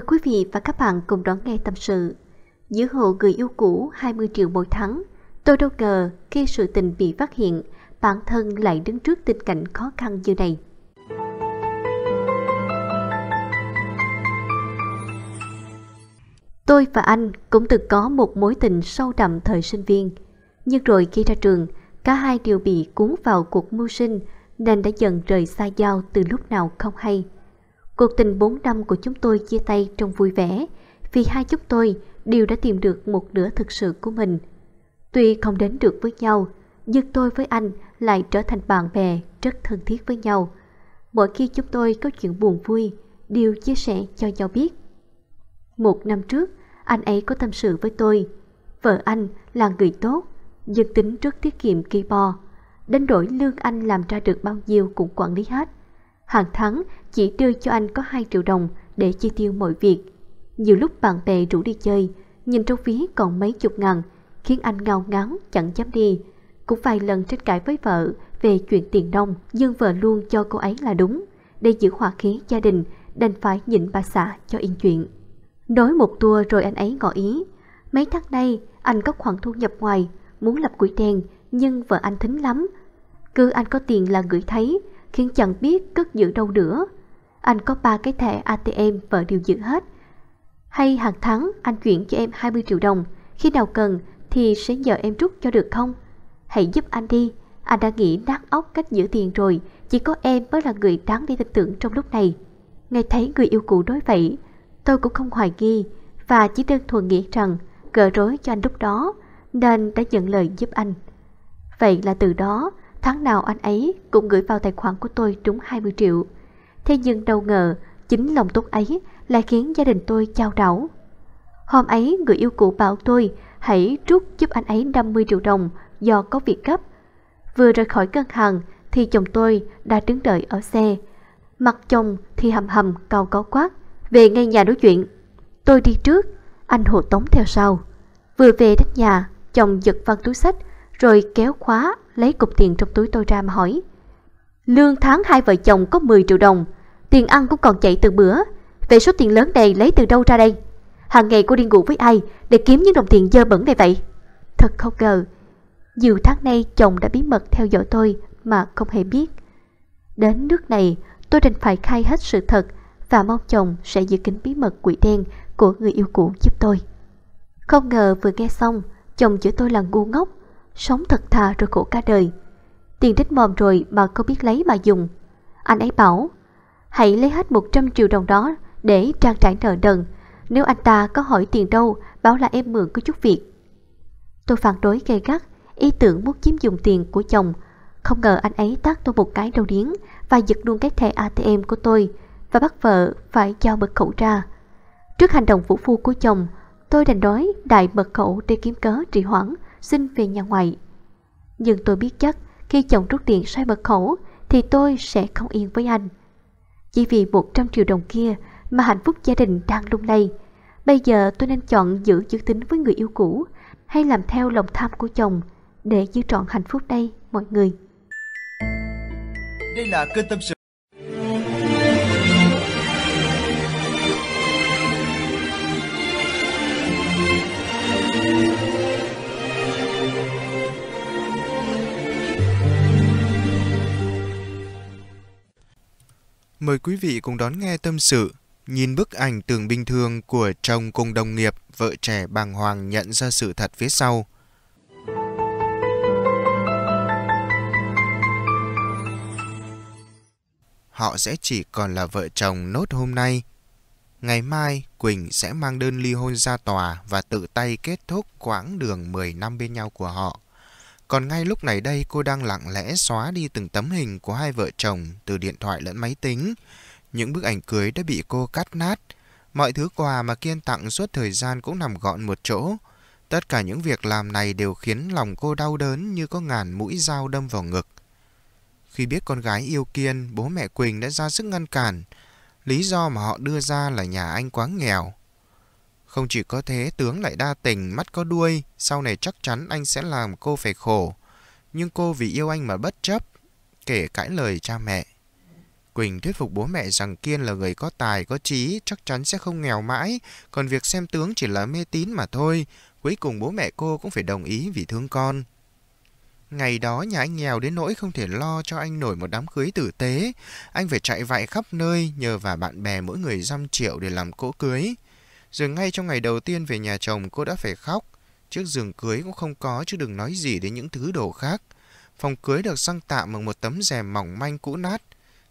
Mời quý vị và các bạn cùng đón nghe tâm sự. Giữ hộ người yêu cũ 20 triệu mỗi tháng. Tôi đâu ngờ khi sự tình bị phát hiện, bản thân lại đứng trước tình cảnh khó khăn như này. Tôi và anh cũng từng có một mối tình sâu đậm thời sinh viên. Nhưng rồi khi ra trường, cả hai đều bị cuốn vào cuộc mưu sinh nên đã dần rời xa nhau từ lúc nào không hay. Cuộc tình 4 năm của chúng tôi chia tay trong vui vẻ, vì hai chúng tôi đều đã tìm được một nửa thực sự của mình. Tuy không đến được với nhau, nhưng tôi với anh lại trở thành bạn bè rất thân thiết với nhau. Mỗi khi chúng tôi có chuyện buồn vui, đều chia sẻ cho nhau biết. Một năm trước, anh ấy có tâm sự với tôi. Vợ anh là người tốt, nhưng tính rất tiết kiệm kỳ bò. đánh đổi lương anh làm ra được bao nhiêu cũng quản lý hết Hàng tháng chỉ đưa cho anh có 2 triệu đồng để chi tiêu mọi việc. Nhiều lúc bạn bè rủ đi chơi, nhìn trong ví còn mấy chục ngàn, khiến anh ngao ngán chẳng dám đi. Cũng vài lần tranh cãi với vợ về chuyện tiền đông, nhưng vợ luôn cho cô ấy là đúng. Để giữ hòa khí gia đình, đành phải nhịn bà xã cho yên chuyện. Nói một tour rồi anh ấy ngỏ ý. Mấy tháng nay, anh có khoản thu nhập ngoài, muốn lập quỹ đen, nhưng vợ anh thính lắm. Cứ anh có tiền là gửi thấy, khiến chẳng biết cất giữ đâu nữa. Anh có ba cái thẻ ATM vợ đều giữ hết. Hay hàng tháng anh chuyển cho em 20 triệu đồng, khi nào cần thì sẽ nhờ em rút cho được không? Hãy giúp anh đi, anh đã nghĩ nát óc cách giữ tiền rồi, chỉ có em mới là người đáng đi tin tưởng trong lúc này. Nghe thấy người yêu cũ nói vậy, tôi cũng không hoài nghi và chỉ đơn thuần nghĩ rằng gỡ rối cho anh lúc đó nên đã nhận lời giúp anh. Vậy là từ đó Tháng nào anh ấy cũng gửi vào tài khoản của tôi đúng 20 triệu. Thế nhưng đâu ngờ, chính lòng tốt ấy lại khiến gia đình tôi chao đảo. Hôm ấy, người yêu cũ bảo tôi hãy rút giúp anh ấy 50 triệu đồng do có việc gấp. Vừa rời khỏi ngân hàng thì chồng tôi đã đứng đợi ở xe. Mặt chồng thì hầm hầm cao có quát, về ngay nhà nói chuyện. Tôi đi trước, anh hộ tống theo sau. Vừa về đến nhà, chồng giật văng túi sách rồi kéo khóa lấy cục tiền trong túi tôi ra mà hỏi. Lương tháng hai vợ chồng có 10 triệu đồng, tiền ăn cũng còn chạy từ bữa. Vậy số tiền lớn này lấy từ đâu ra đây? Hàng ngày cô đi ngủ với ai để kiếm những đồng tiền dơ bẩn này vậy? Thật không ngờ, nhiều tháng nay chồng đã bí mật theo dõi tôi mà không hề biết. Đến nước này, tôi đành phải khai hết sự thật và mong chồng sẽ giữ kín bí mật quỷ đen của người yêu cũ giúp tôi. Không ngờ vừa nghe xong, chồng chửi tôi là ngu ngốc sống thật thà rồi khổ cả đời. Tiền tích mòm rồi mà không biết lấy mà dùng. Anh ấy bảo, hãy lấy hết 100 triệu đồng đó để trang trải nợ đần. Nếu anh ta có hỏi tiền đâu, bảo là em mượn có chút việc. Tôi phản đối gay gắt, ý tưởng muốn chiếm dụng tiền của chồng. Không ngờ anh ấy tát tôi một cái đầu điếng và giật luôn cái thẻ ATM của tôi và bắt vợ phải giao mật khẩu ra. Trước hành động vũ phu của chồng, tôi đành nói đại mật khẩu để kiếm cớ trì hoãn xin về nhà ngoại. Nhưng tôi biết chắc khi chồng rút tiền sai mật khẩu thì tôi sẽ không yên với anh. Chỉ vì 100 triệu đồng kia mà hạnh phúc gia đình đang lung lay. Bây giờ tôi nên chọn giữ chữ tính với người yêu cũ hay làm theo lòng tham của chồng để giữ trọn hạnh phúc đây mọi người. Đây là kênh tâm sự mời quý vị cùng đón nghe tâm sự, nhìn bức ảnh tường bình thường của chồng cùng đồng nghiệp, vợ trẻ bàng hoàng nhận ra sự thật phía sau. Họ sẽ chỉ còn là vợ chồng nốt hôm nay. Ngày mai, Quỳnh sẽ mang đơn ly hôn ra tòa và tự tay kết thúc quãng đường 10 năm bên nhau của họ. Còn ngay lúc này đây cô đang lặng lẽ xóa đi từng tấm hình của hai vợ chồng từ điện thoại lẫn máy tính. Những bức ảnh cưới đã bị cô cắt nát. Mọi thứ quà mà Kiên tặng suốt thời gian cũng nằm gọn một chỗ. Tất cả những việc làm này đều khiến lòng cô đau đớn như có ngàn mũi dao đâm vào ngực. Khi biết con gái yêu Kiên, bố mẹ Quỳnh đã ra sức ngăn cản. Lý do mà họ đưa ra là nhà anh quá nghèo. Không chỉ có thế, tướng lại đa tình, mắt có đuôi, sau này chắc chắn anh sẽ làm cô phải khổ. Nhưng cô vì yêu anh mà bất chấp, kể cãi lời cha mẹ. Quỳnh thuyết phục bố mẹ rằng Kiên là người có tài, có trí, chắc chắn sẽ không nghèo mãi, còn việc xem tướng chỉ là mê tín mà thôi. Cuối cùng bố mẹ cô cũng phải đồng ý vì thương con. Ngày đó nhà anh nghèo đến nỗi không thể lo cho anh nổi một đám cưới tử tế. Anh phải chạy vạy khắp nơi nhờ và bạn bè mỗi người dăm triệu để làm cỗ cưới. Rồi ngay trong ngày đầu tiên về nhà chồng cô đã phải khóc. Chiếc giường cưới cũng không có chứ đừng nói gì đến những thứ đồ khác. Phòng cưới được sang tạm bằng một tấm rèm mỏng manh cũ nát.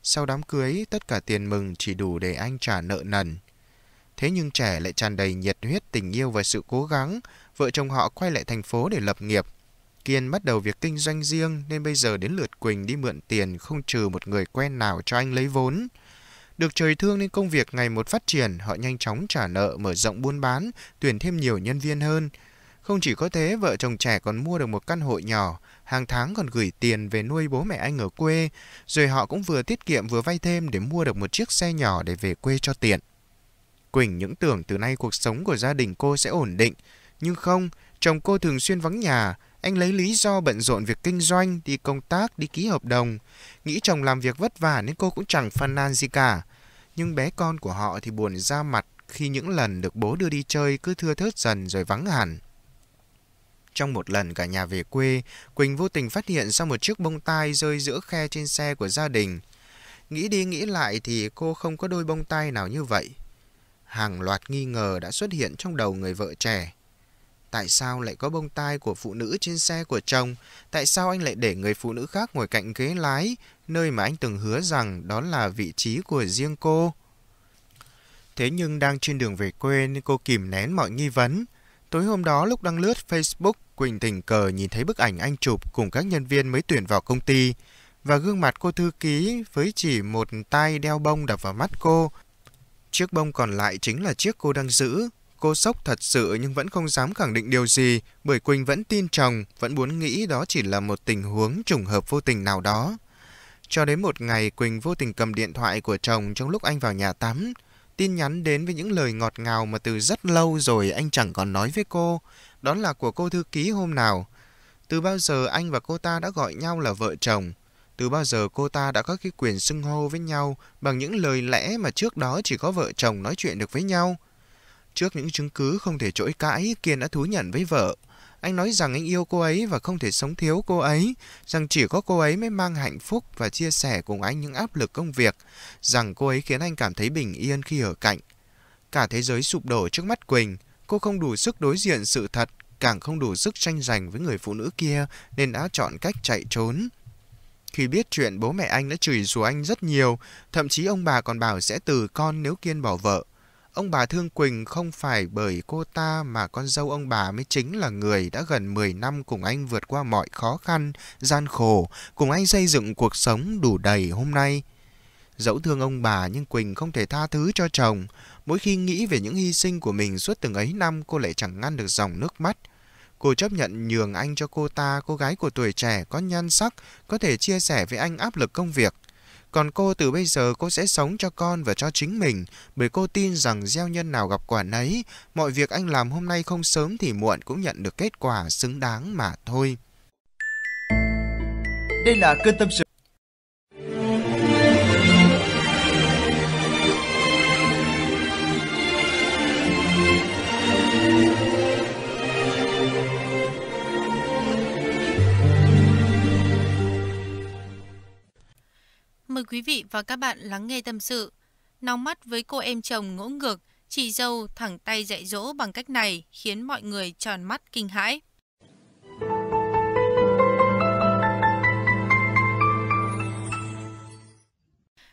Sau đám cưới, tất cả tiền mừng chỉ đủ để anh trả nợ nần. Thế nhưng trẻ lại tràn đầy nhiệt huyết, tình yêu và sự cố gắng. Vợ chồng họ quay lại thành phố để lập nghiệp. Kiên bắt đầu việc kinh doanh riêng nên bây giờ đến lượt Quỳnh đi mượn tiền không trừ một người quen nào cho anh lấy vốn. Được trời thương nên công việc ngày một phát triển, họ nhanh chóng trả nợ, mở rộng buôn bán, tuyển thêm nhiều nhân viên hơn. Không chỉ có thế, vợ chồng trẻ còn mua được một căn hộ nhỏ, hàng tháng còn gửi tiền về nuôi bố mẹ anh ở quê, rồi họ cũng vừa tiết kiệm vừa vay thêm để mua được một chiếc xe nhỏ để về quê cho tiện. Quỳnh những tưởng từ nay cuộc sống của gia đình cô sẽ ổn định, nhưng không, chồng cô thường xuyên vắng nhà, anh lấy lý do bận rộn việc kinh doanh, đi công tác, đi ký hợp đồng. Nghĩ chồng làm việc vất vả nên cô cũng chẳng phàn nàn gì cả. Nhưng bé con của họ thì buồn ra mặt khi những lần được bố đưa đi chơi cứ thưa thớt dần rồi vắng hẳn. Trong một lần cả nhà về quê, Quỳnh vô tình phát hiện ra một chiếc bông tai rơi giữa khe trên xe của gia đình. Nghĩ đi nghĩ lại thì cô không có đôi bông tai nào như vậy. Hàng loạt nghi ngờ đã xuất hiện trong đầu người vợ trẻ. Tại sao lại có bông tai của phụ nữ trên xe của chồng? Tại sao anh lại để người phụ nữ khác ngồi cạnh ghế lái, nơi mà anh từng hứa rằng đó là vị trí của riêng cô? Thế nhưng đang trên đường về quê nên cô kìm nén mọi nghi vấn. Tối hôm đó lúc đang lướt Facebook, Quỳnh tình cờ nhìn thấy bức ảnh anh chụp cùng các nhân viên mới tuyển vào công ty và gương mặt cô thư ký với chỉ một tay đeo bông đập vào mắt cô. Chiếc bông còn lại chính là chiếc cô đang giữ Cô sốc thật sự nhưng vẫn không dám khẳng định điều gì bởi Quỳnh vẫn tin chồng, vẫn muốn nghĩ đó chỉ là một tình huống trùng hợp vô tình nào đó. Cho đến một ngày Quỳnh vô tình cầm điện thoại của chồng trong lúc anh vào nhà tắm. Tin nhắn đến với những lời ngọt ngào mà từ rất lâu rồi anh chẳng còn nói với cô. Đó là của cô thư ký hôm nào. Từ bao giờ anh và cô ta đã gọi nhau là vợ chồng? Từ bao giờ cô ta đã có cái quyền xưng hô với nhau bằng những lời lẽ mà trước đó chỉ có vợ chồng nói chuyện được với nhau? Trước những chứng cứ không thể chối cãi, Kiên đã thú nhận với vợ. Anh nói rằng anh yêu cô ấy và không thể sống thiếu cô ấy, rằng chỉ có cô ấy mới mang hạnh phúc và chia sẻ cùng anh những áp lực công việc, rằng cô ấy khiến anh cảm thấy bình yên khi ở cạnh. Cả thế giới sụp đổ trước mắt Quỳnh, cô không đủ sức đối diện sự thật, càng không đủ sức tranh giành với người phụ nữ kia nên đã chọn cách chạy trốn. Khi biết chuyện bố mẹ anh đã chửi rủa anh rất nhiều, thậm chí ông bà còn bảo sẽ từ con nếu Kiên bỏ vợ. Ông bà thương Quỳnh không phải bởi cô ta mà con dâu ông bà mới chính là người đã gần 10 năm cùng anh vượt qua mọi khó khăn, gian khổ, cùng anh xây dựng cuộc sống đủ đầy hôm nay. Dẫu thương ông bà nhưng Quỳnh không thể tha thứ cho chồng. Mỗi khi nghĩ về những hy sinh của mình suốt từng ấy năm cô lại chẳng ngăn được dòng nước mắt. Cô chấp nhận nhường anh cho cô ta, cô gái của tuổi trẻ có nhan sắc, có thể chia sẻ với anh áp lực công việc – còn cô từ bây giờ cô sẽ sống cho con và cho chính mình, bởi cô tin rằng gieo nhân nào gặp quả nấy, mọi việc anh làm hôm nay không sớm thì muộn cũng nhận được kết quả xứng đáng mà thôi. Đây là cơn tâm sự quý vị và các bạn lắng nghe tâm sự. Nóng mắt với cô em chồng ngỗ ngược, chị dâu thẳng tay dạy dỗ bằng cách này khiến mọi người tròn mắt kinh hãi.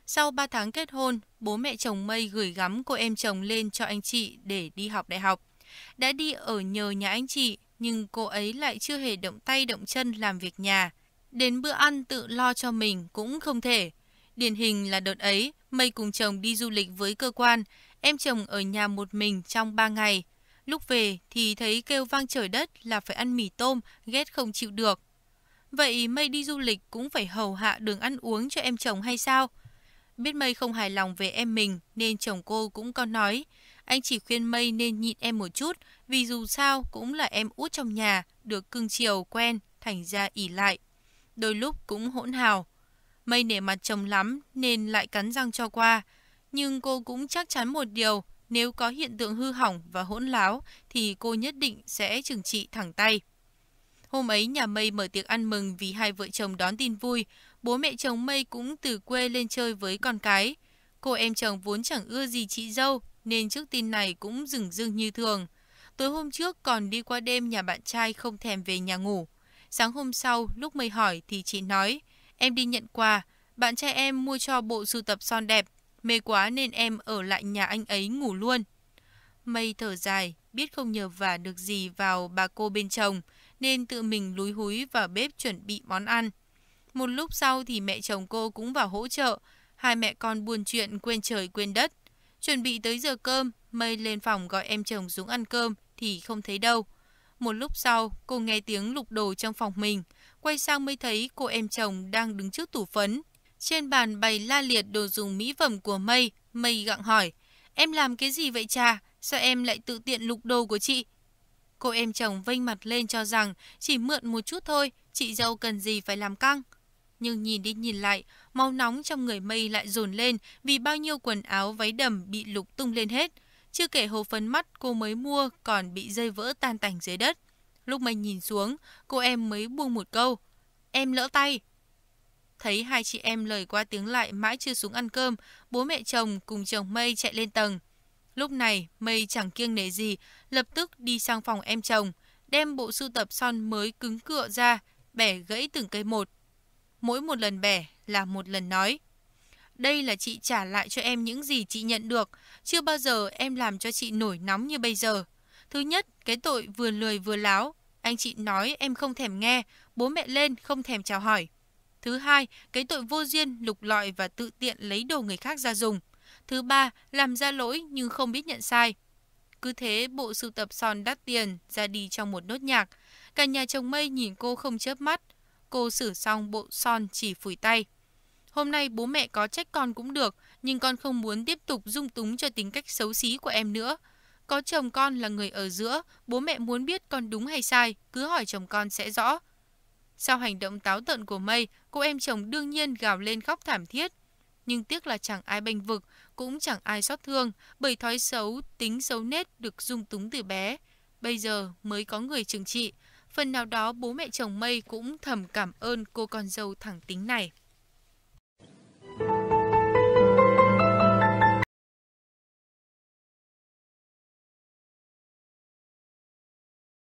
Sau 3 tháng kết hôn, bố mẹ chồng Mây gửi gắm cô em chồng lên cho anh chị để đi học đại học. Đã đi ở nhờ nhà anh chị, nhưng cô ấy lại chưa hề động tay động chân làm việc nhà. Đến bữa ăn tự lo cho mình cũng không thể. Điển hình là đợt ấy, Mây cùng chồng đi du lịch với cơ quan, em chồng ở nhà một mình trong 3 ngày. Lúc về thì thấy kêu vang trời đất là phải ăn mì tôm, ghét không chịu được. Vậy Mây đi du lịch cũng phải hầu hạ đường ăn uống cho em chồng hay sao? Biết Mây không hài lòng về em mình nên chồng cô cũng có nói, anh chỉ khuyên Mây nên nhịn em một chút vì dù sao cũng là em út trong nhà, được cưng chiều quen, thành ra ỉ lại. Đôi lúc cũng hỗn hào. Mây nể mặt chồng lắm nên lại cắn răng cho qua. Nhưng cô cũng chắc chắn một điều, nếu có hiện tượng hư hỏng và hỗn láo thì cô nhất định sẽ trừng trị thẳng tay. Hôm ấy nhà Mây mở tiệc ăn mừng vì hai vợ chồng đón tin vui, bố mẹ chồng Mây cũng từ quê lên chơi với con cái. Cô em chồng vốn chẳng ưa gì chị dâu nên trước tin này cũng rừng rưng như thường. Tối hôm trước còn đi qua đêm nhà bạn trai không thèm về nhà ngủ. Sáng hôm sau lúc Mây hỏi thì chị nói – Em đi nhận quà, bạn trai em mua cho bộ sưu tập son đẹp, mê quá nên em ở lại nhà anh ấy ngủ luôn. Mây thở dài, biết không nhờ vả được gì vào bà cô bên chồng, nên tự mình lúi húi vào bếp chuẩn bị món ăn. Một lúc sau thì mẹ chồng cô cũng vào hỗ trợ, hai mẹ con buồn chuyện quên trời quên đất. Chuẩn bị tới giờ cơm, Mây lên phòng gọi em chồng xuống ăn cơm thì không thấy đâu. Một lúc sau, cô nghe tiếng lục đồ trong phòng mình. Quay sang mới thấy cô em chồng đang đứng trước tủ phấn. Trên bàn bày la liệt đồ dùng mỹ phẩm của Mây. Mây gặng hỏi, em làm cái gì vậy cha? Sao em lại tự tiện lục đồ của chị? Cô em chồng vênh mặt lên cho rằng chỉ mượn một chút thôi, chị dâu cần gì phải làm căng. Nhưng nhìn đi nhìn lại, máu nóng trong người mây lại dồn lên vì bao nhiêu quần áo váy đầm bị lục tung lên hết. Chưa kể hộp phấn mắt cô mới mua còn bị rơi vỡ tan tành dưới đất. Lúc mình nhìn xuống, cô em mới buông một câu. Em lỡ tay. Thấy hai chị em lời qua tiếng lại mãi chưa xuống ăn cơm, bố mẹ chồng cùng chồng Mây chạy lên tầng. Lúc này, Mây chẳng kiêng nể gì, lập tức đi sang phòng em chồng, đem bộ sưu tập son mới cứng cựa ra, bẻ gãy từng cây một. Mỗi một lần bẻ là một lần nói. Đây là chị trả lại cho em những gì chị nhận được. Chưa bao giờ em làm cho chị nổi nóng như bây giờ. Thứ nhất, cái tội vừa lười vừa láo. Anh chị nói em không thèm nghe, bố mẹ lên không thèm chào hỏi. Thứ hai, cái tội vô duyên, lục lọi và tự tiện lấy đồ người khác ra dùng. Thứ ba, làm ra lỗi nhưng không biết nhận sai. Cứ thế, bộ sưu tập son đắt tiền ra đi trong một nốt nhạc. Cả nhà chồng mây nhìn cô không chớp mắt. Cô sửa xong bộ son chỉ phủi tay. Hôm nay bố mẹ có trách con cũng được, nhưng con không muốn tiếp tục dung túng cho tính cách xấu xí của em nữa. Có chồng con là người ở giữa, bố mẹ muốn biết con đúng hay sai, cứ hỏi chồng con sẽ rõ. Sau hành động táo tợn của Mây, cô em chồng đương nhiên gào lên khóc thảm thiết. Nhưng tiếc là chẳng ai bênh vực, cũng chẳng ai xót thương, bởi thói xấu, tính xấu nết được dung túng từ bé. Bây giờ mới có người trừng trị, phần nào đó bố mẹ chồng Mây cũng thầm cảm ơn cô con dâu thẳng tính này.